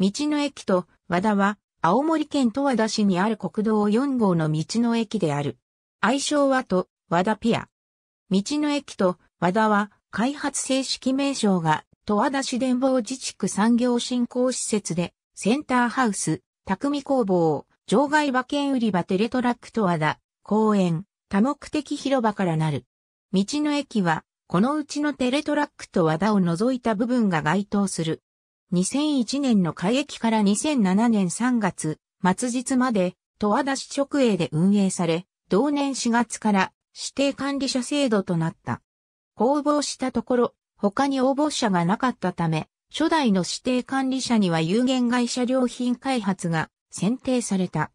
道の駅と和田は、青森県十和田市にある国道4号の道の駅である。愛称はと、和田ピア。道の駅と和田は、開発正式名称が、十和田市電房自治区産業振興施設で、センターハウス、匠工房、場外馬券売り場テレトラックと和田、公園、多目的広場からなる。道の駅は、このうちのテレトラックと和田を除いた部分が該当する。2001年の開駅から2007年3月、末日まで、十和田市直営で運営され、同年4月から指定管理者制度となった。公募したところ、他に応募者がなかったため、初代の指定管理者には有限会社良品開発が選定された。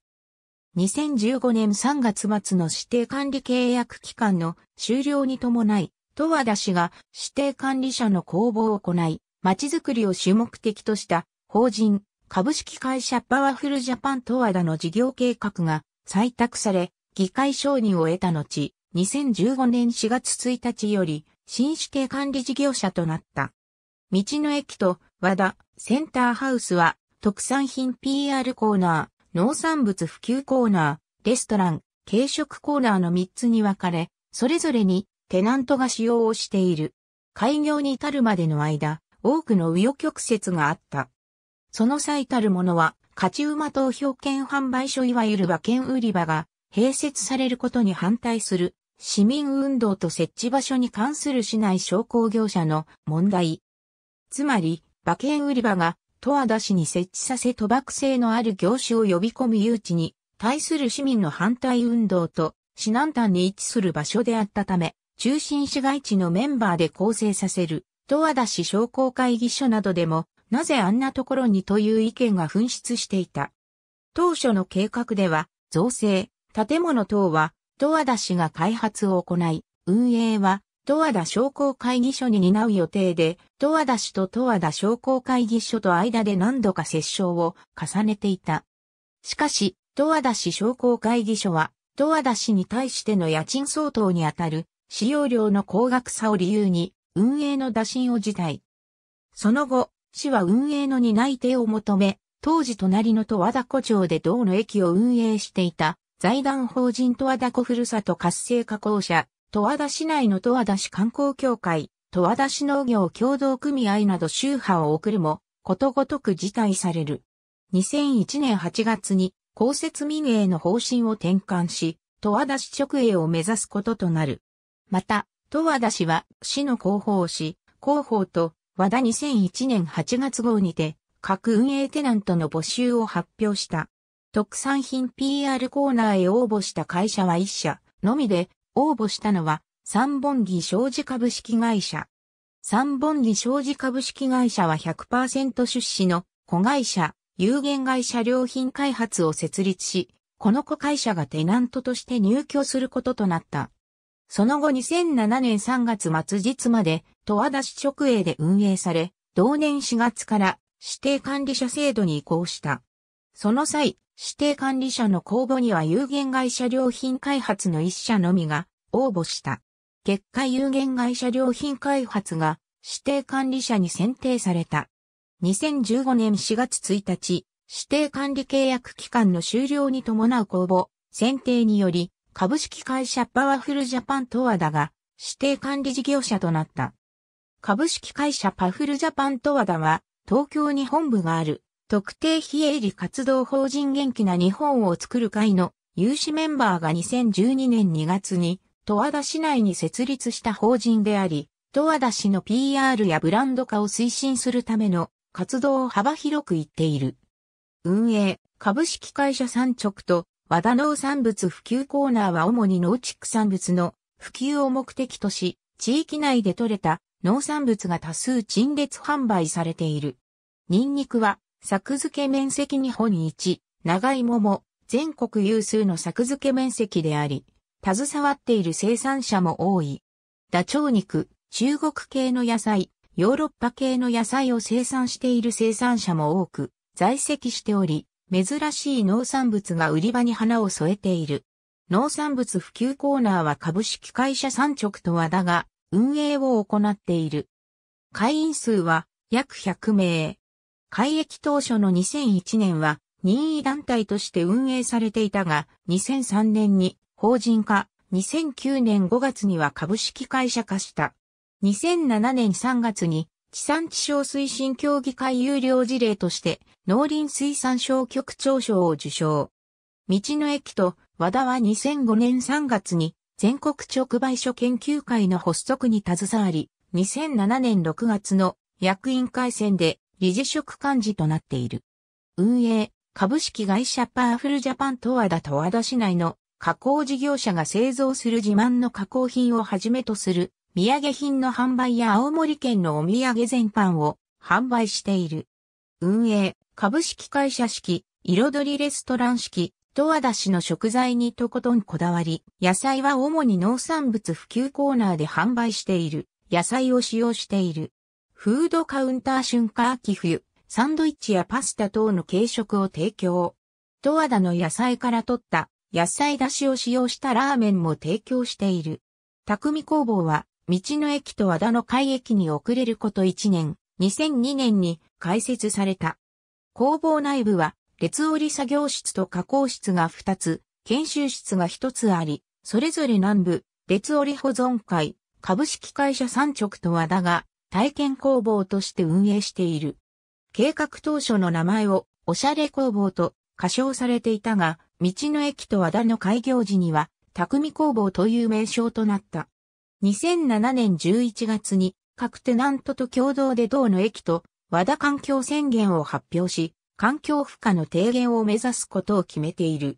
2015年3月末の指定管理契約期間の終了に伴い、十和田市が指定管理者の公募を行い、街づくりを主目的とした法人株式会社パワフルジャパンと和田の事業計画が採択され、議会承認を得た後、2015年4月1日より新指定管理事業者となった。道の駅と和田センターハウスは特産品 PR コーナー、農産物普及コーナー、レストラン、軽食コーナーの3つに分かれ、それぞれにテナントが使用をしている。開業に至るまでの間、多くの紆余曲折があった。その最たるものは、勝ち馬投票券販売所いわゆる馬券売り場が併設されることに反対する市民運動と設置場所に関する市内商工業者の問題。つまり、馬券売り場が十和田市に設置させ賭博性のある業種を呼び込む誘致に対する市民の反対運動と市南端に位置する場所であったため、中心市街地のメンバーで構成させる十和田市商工会議所などでも、なぜあんなところにという意見が紛失していた。当初の計画では、造成、建物等は、十和田市が開発を行い、運営は、十和田商工会議所に担う予定で、十和田市と十和田商工会議所と間で何度か折衝を重ねていた。しかし、十和田市商工会議所は、十和田市に対しての家賃相当にあたる、使用料の高額さを理由に、運営の打診を辞退。その後、市は運営の担い手を求め、当時隣の十和田湖町で道の駅を運営していた財団法人十和田湖ふるさと活性化公社、十和田市内の十和田市観光協会、十和田市農業協同組合など宗派を送るも、ことごとく辞退される。2001年8月に公設民営の方針を転換し、十和田市直営を目指すこととなる。また、と和田氏は、市の広報誌、広報と和田2001年8月号にて、各運営テナントの募集を発表した。特産品 PR コーナーへ応募した会社は1社のみで、応募したのは、三本木商事株式会社。三本木商事株式会社は100%出資の子会社、有限会社良品開発を設立し、この子会社がテナントとして入居することとなった。その後2007年3月末日まで、十和田市直営で運営され、同年4月から指定管理者制度に移行した。その際、指定管理者の公募には有限会社良品開発の一社のみが応募した。結果有限会社良品開発が指定管理者に選定された。2015年4月1日、指定管理契約期間の終了に伴う公募、選定により、株式会社パワフルジャパンとはだが指定管理事業者となった。株式会社パフルジャパンとはだは東京に本部がある特定非営利活動法人元気な日本を作る会の有志メンバーが2012年2月にと和だ市内に設立した法人であり、と和だ市の PR やブランド化を推進するための活動を幅広く言っている。運営、株式会社産直と和田農産物普及コーナーは主に農畜産物の普及を目的とし、地域内で採れた農産物が多数陳列販売されている。ニンニクは、作付け面積日本一、長芋も全国有数の作付け面積であり、携わっている生産者も多い。ダチョウ肉、中国系の野菜、ヨーロッパ系の野菜を生産している生産者も多く、在籍しており、珍しい農産物が売り場に花を添えている。農産物普及コーナーは株式会社産直と和田が運営を行っている。会員数は約100名。開駅当初の2001年は任意団体として運営されていたが、2003年に法人化、2009年5月には株式会社化した。2007年3月に地産地消推進協議会有料事例として農林水産省局長賞を受賞。道の駅と和田は2005年3月に全国直売所研究会の発足に携わり、2007年6月の役員会選で理事職幹事となっている。運営、株式会社パーフルジャパンと和田と和田市内の加工事業者が製造する自慢の加工品をはじめとする土産品の販売や青森県のお土産全般を販売している。運営、株式会社式、彩りレストラン式、十和田市の食材にとことんこだわり、野菜は主に農産物普及コーナーで販売している、野菜を使用している。フードカウンター春夏秋冬、サンドイッチやパスタ等の軽食を提供。十和田の野菜から取った野菜出汁を使用したラーメンも提供している。匠工房は道の駅と和田の会駅に遅れること1年、2002年に開設された。工房内部は、列織作業室と加工室が2つ、研修室が1つあり、それぞれ南部、列織保存会、株式会社三直と和田が体験工房として運営している。計画当初の名前をおしゃれ工房と過称されていたが、道の駅と和田の開業時には、匠工房という名称となった。2007年11月に各テナントと共同で同の駅と和田環境宣言を発表し、環境負荷の低減を目指すことを決めている。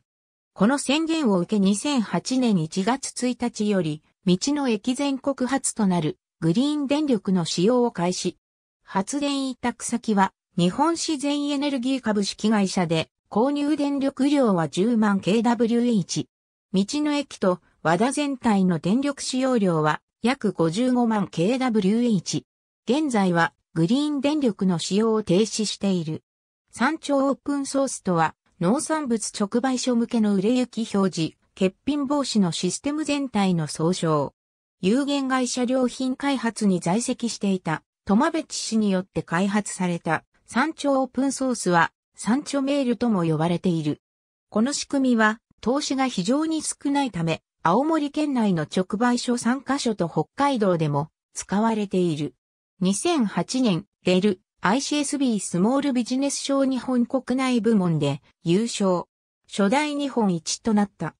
この宣言を受け2008年1月1日より、道の駅全国初となるグリーン電力の使用を開始。発電委託先は日本自然エネルギー株式会社で購入電力量は10万 kWh。道の駅と和田全体の電力使用量は約55万 kWh。現在はグリーン電力の使用を停止している。山頂オープンソースとは農産物直売所向けの売れ行き表示、欠品防止のシステム全体の総称。有限会社良品開発に在籍していた、マベ知氏によって開発された、山頂オープンソースは、山頂メールとも呼ばれている。この仕組みは、投資が非常に少ないため、青森県内の直売所3カ所と北海道でも使われている。2008年、レル ICSB スモールビジネス賞日本国内部門で優勝。初代日本一となった。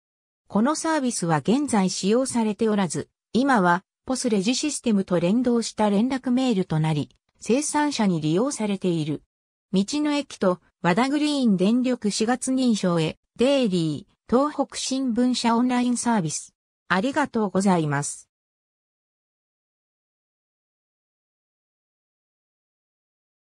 このサービスは現在使用されておらず、今はポスレジシステムと連動した連絡メールとなり、生産者に利用されている。道の駅と和田グリーン電力4月認証へ、デイリー。東北新聞社オンラインサービス。ありがとうございます。